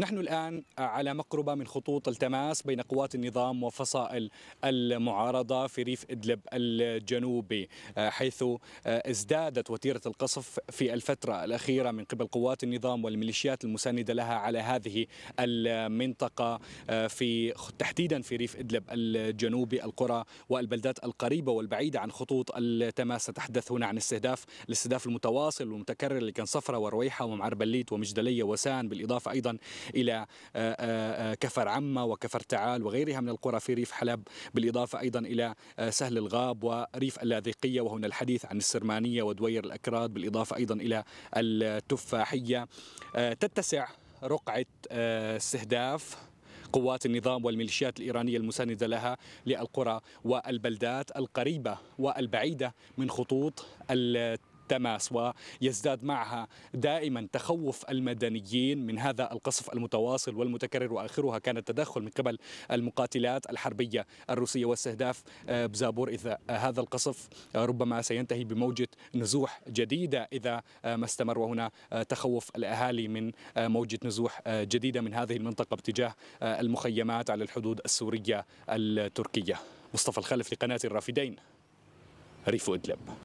نحن الآن على مقربة من خطوط التماس بين قوات النظام وفصائل المعارضة في ريف إدلب الجنوبي آه، حيث آه، ازدادت وتيرة القصف في الفترة الأخيرة من قبل قوات النظام والميليشيات المساندة لها على هذه المنطقة آه، في تحديدا في ريف إدلب الجنوبي القرى والبلدات القريبة والبعيدة عن خطوط التماس تحدث هنا عن استهداف الاستهداف المتواصل والمتكرر اللي كان صفرة ورويحة ومعربليت ومجدلية وسان بالإضافة أيضا إلى آه، آه، آه، كفر عمه وكفر تعال وغيرها من القرى في ريف حلب بالإضافة أيضا إلى سهل الغاب وريف اللاذقية وهنا الحديث عن السرمانية ودوير الأكراد بالإضافة أيضا إلى التفاحية تتسع رقعة استهداف قوات النظام والميليشيات الإيرانية المساندة لها للقرى والبلدات القريبة والبعيدة من خطوط التماس ويزداد معها دائما تخوف المدنيين من هذا القصف المتواصل والمتكرر واخرها كان التدخل من قبل المقاتلات الحربيه الروسيه واستهداف آه، بزابور اذا هذا القصف ربما سينتهي بموجه نزوح جديده اذا آه، ما استمر وهنا آه، تخوف الاهالي من موجه نزوح جديده من هذه المنطقه باتجاه المخيمات على الحدود السوريه التركيه مصطفى الخلف لقناه الرافدين ريف ادلب